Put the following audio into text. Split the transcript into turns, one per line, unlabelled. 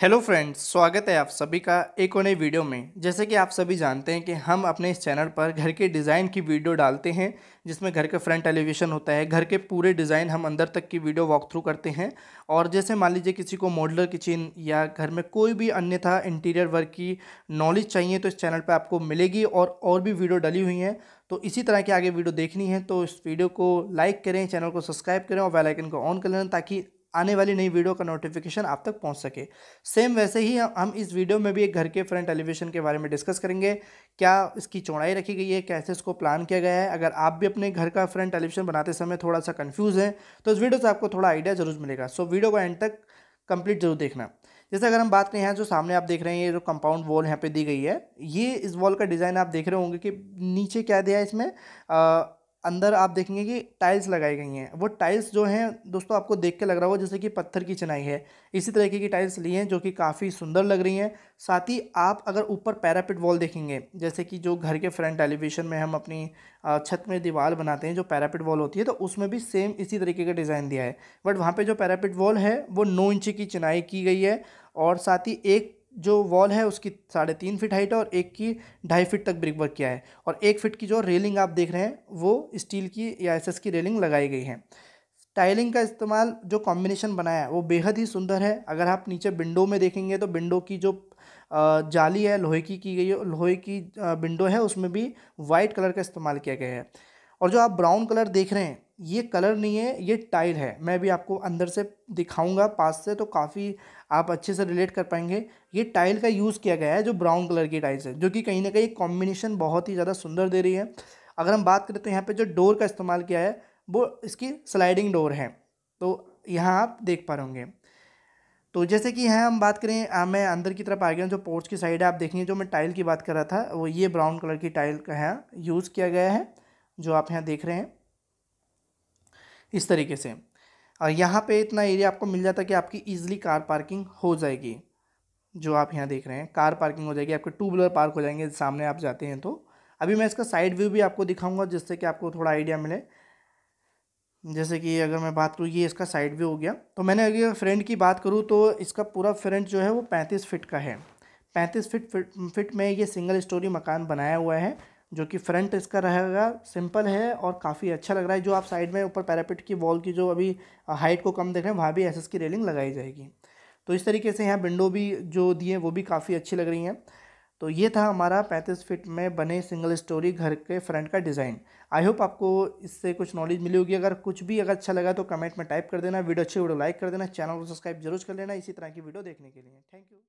hello friends स्वागत है आप सभी का एक और नई वीडियो में जैसे कि आप सभी जानते हैं कि हम अपने इस चैनल पर घर के डिज़ाइन की वीडियो डालते हैं जिसमें घर का फ्रंट एलिवेशन होता है घर के पूरे डिज़ाइन हम अंदर तक की वीडियो वॉक थ्रू करते हैं और जैसे मान लीजिए किसी को मॉडलर किचन या घर में कोई भी अन्यथा इंटीरियर वर्क की नॉलेज चाहिए तो इस चैनल पर आपको मिलेगी और और भी वीडियो डली हुई हैं तो इसी तरह की आगे वीडियो देखनी है तो इस वीडियो को लाइक करें चैनल को सब्सक्राइब करें और बेलाइकन को ऑन कर लें ताकि आने वाली नई वीडियो का नोटिफिकेशन आप तक पहुंच सके सेम वैसे ही हम इस वीडियो में भी एक घर के फ्रंट एलिवेशन के बारे में डिस्कस करेंगे क्या इसकी चौड़ाई रखी गई है कैसे इसको प्लान किया गया है अगर आप भी अपने घर का फ्रंट एलिवेशन बनाते समय थोड़ा सा कन्फ्यूज़ हैं तो इस वीडियो से आपको थोड़ा आइडिया ज़रूर मिलेगा सो वीडियो को एंड तक कंप्लीट जरूर देखना जैसे अगर हम बात करें यहाँ जो सामने आप देख रहे हैं ये जो कंपाउंड वॉल यहाँ पे दी गई है ये इस वॉल का डिज़ाइन आप देख रहे होंगे कि नीचे क्या दिया है इसमें अंदर आप देखेंगे कि टाइल्स लगाई गई हैं वो टाइल्स जो हैं दोस्तों आपको देख के लग रहा होगा जैसे कि पत्थर की चिनाई है इसी तरीके की टाइल्स ली हैं जो कि काफ़ी सुंदर लग रही हैं साथ ही आप अगर ऊपर पैरापिट वॉल देखेंगे जैसे कि जो घर के फ्रंट एलिवेशन में हम अपनी छत में दीवार बनाते हैं जो पैरापिट वॉल होती है तो उसमें भी सेम इसी तरीके का डिज़ाइन दिया है बट वहाँ पर जो पैरापिट वॉल है वो नौ इंची की चिनाई की गई है और साथ ही एक जो वॉल है उसकी साढ़े तीन फिट हाइट है और एक की ढाई फिट तक ब्रिक वर्क किया है और एक फिट की जो रेलिंग आप देख रहे हैं वो स्टील की या एसएस की रेलिंग लगाई गई है टाइलिंग का इस्तेमाल जो कॉम्बिनेशन बनाया है वो बेहद ही सुंदर है अगर आप नीचे विंडो में देखेंगे तो विंडो की जो जाली है लोहे की की गई लोहे की विंडो है उसमें भी वाइट कलर का इस्तेमाल किया गया है और जो आप ब्राउन कलर देख रहे हैं ये कलर नहीं है ये टाइल है मैं भी आपको अंदर से दिखाऊंगा पास से तो काफ़ी आप अच्छे से रिलेट कर पाएंगे ये टाइल का यूज़ किया गया है जो ब्राउन कलर की टाइल्स है जो कि कहीं ना कहीं कॉम्बिनेशन बहुत ही ज़्यादा सुंदर दे रही है अगर हम बात करें तो यहाँ पर जो डोर का इस्तेमाल किया है वो इसकी स्लाइडिंग डोर है तो यहाँ आप देख पा रहे तो जैसे कि यहाँ हम बात करें आ, मैं अंदर की तरफ आ गया जो पोर्च की साइड है आप देखेंगे जो मैं टाइल की बात कर रहा था वो ये ब्राउन कलर की टाइल का है यूज़ किया गया है जो आप यहाँ देख रहे हैं इस तरीके से और यहाँ पे इतना एरिया आपको मिल जाता है कि आपकी ईजिली कार पार्किंग हो जाएगी जो आप यहाँ देख रहे हैं कार पार्किंग हो जाएगी आपके टू व्हीलर पार्क हो जाएंगे सामने आप जाते हैं तो अभी मैं इसका साइड व्यू भी आपको दिखाऊंगा जिससे कि आपको थोड़ा आइडिया मिले जैसे कि अगर मैं बात करूँ ये इसका साइड व्यू हो गया तो मैंने अगर फ्रंट की बात करूँ तो इसका पूरा फ्रंट जो है वो पैंतीस फिट का है पैंतीस फिट फिट में ये सिंगल स्टोरी मकान बनाया हुआ है जो कि फ्रंट इसका रहेगा सिंपल है और काफ़ी अच्छा लग रहा है जो आप साइड में ऊपर पैरापिट की वॉल की जो अभी हाइट को कम देख रहे हैं वहाँ भी एस की रेलिंग लगाई जाएगी तो इस तरीके से यहाँ विंडो भी जो दिए वो भी काफ़ी अच्छी लग रही हैं तो ये था हमारा पैंतीस फिट में बने सिंगल स्टोरी घर के फ्रंट का डिज़ाइन आई होप आपको इससे कुछ नॉलेज मिली होगी अगर कुछ भी अगर अच्छा लगा तो कमेंट में टाइप कर देना वीडियो अच्छी वीडियो तो लाइक कर देना चैनल को सब्सक्राइब जरूर कर लेना इसी तरह की वीडियो देखने के लिए थैंक यू